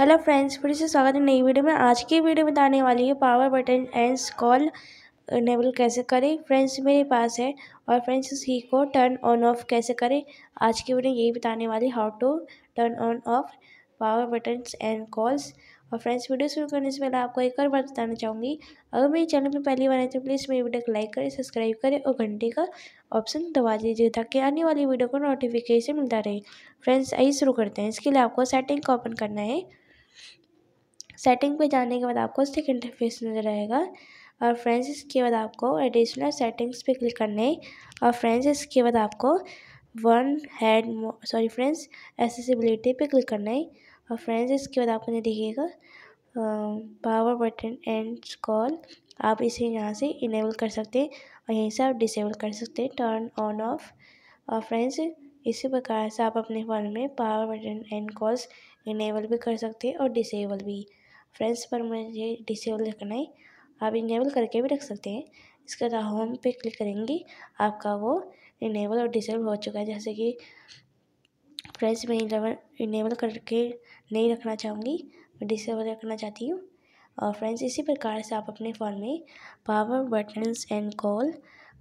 hello friends फिर से स्वागत है नई वीडियो में आज की वीडियो बताने वाली है power button end call enable कैसे करें फ्रेंड्स मेरे पास है और फ्रेंड्स इसी को टर्न ऑन ऑफ कैसे करें आज की वीडियो यही बताने वाली how to turn on off power button end calls और फ्रेंड्स वीडियो शुरू करने से पहले आपको एक और बात बताना चाहूँगी अगर मेरे चैनल पर पहली बार आए तो प्लीज़ मेरी वीडियो को लाइक करें सब्सक्राइब करें और घंटे का ऑप्शन दबा दीजिए ताकि आने वाली वीडियो को नोटिफिकेशन मिलता रहे फ्रेंड्स आइए शुरू करते हैं इसके लिए आपको सेटिंग को ओपन करना है सेटिंग पे जाने के बाद आपको सिक इंटरफेस नज़र आएगा और फ्रेंड्स इसके बाद आपको एडिशनल सेटिंग्स पे क्लिक करना है और फ्रेंड्स इसके बाद आपको one head sorry friends accessibility पे क्लिक करना है और फ्रेंड्स इसके बाद आपको देखिएगा पावर बटन एंड कॉल आप इसे यहाँ से इनेबल कर सकते हैं और यहीं से आप डिसेबल कर सकते हैं टर्न ऑन ऑफ और फ्रेंड्स इसी प्रकार से आप अपने फ़ोन में power button end calls enable भी कर सकते हैं और डिसेबल भी फ्रेंड्स पर मुझे डिसेबल रखना है आप इनेबल करके भी रख सकते हैं इसके बाद होम पे क्लिक करेंगी आपका वो इनेबल और डिसेबल हो चुका है जैसे कि फ्रेंड्स मैं इलेवन इनेबल करके नहीं रखना चाहूँगी मैं डिसेबल रखना चाहती हूँ और फ्रेंड्स इसी प्रकार से आप अपने फ़ोन में पावर बटन्स एंड कॉल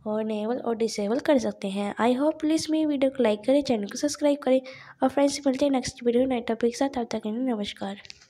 और इनेबल और डिसेबल कर सकते हैं आई होप प्लीज़ मेरी वीडियो को लाइक करें चैनल को सब्सक्राइब करें और फ्रेंड्स मिलते हैं नेक्स्ट वीडियो नए टॉपिक के साथ अब तक नमस्कार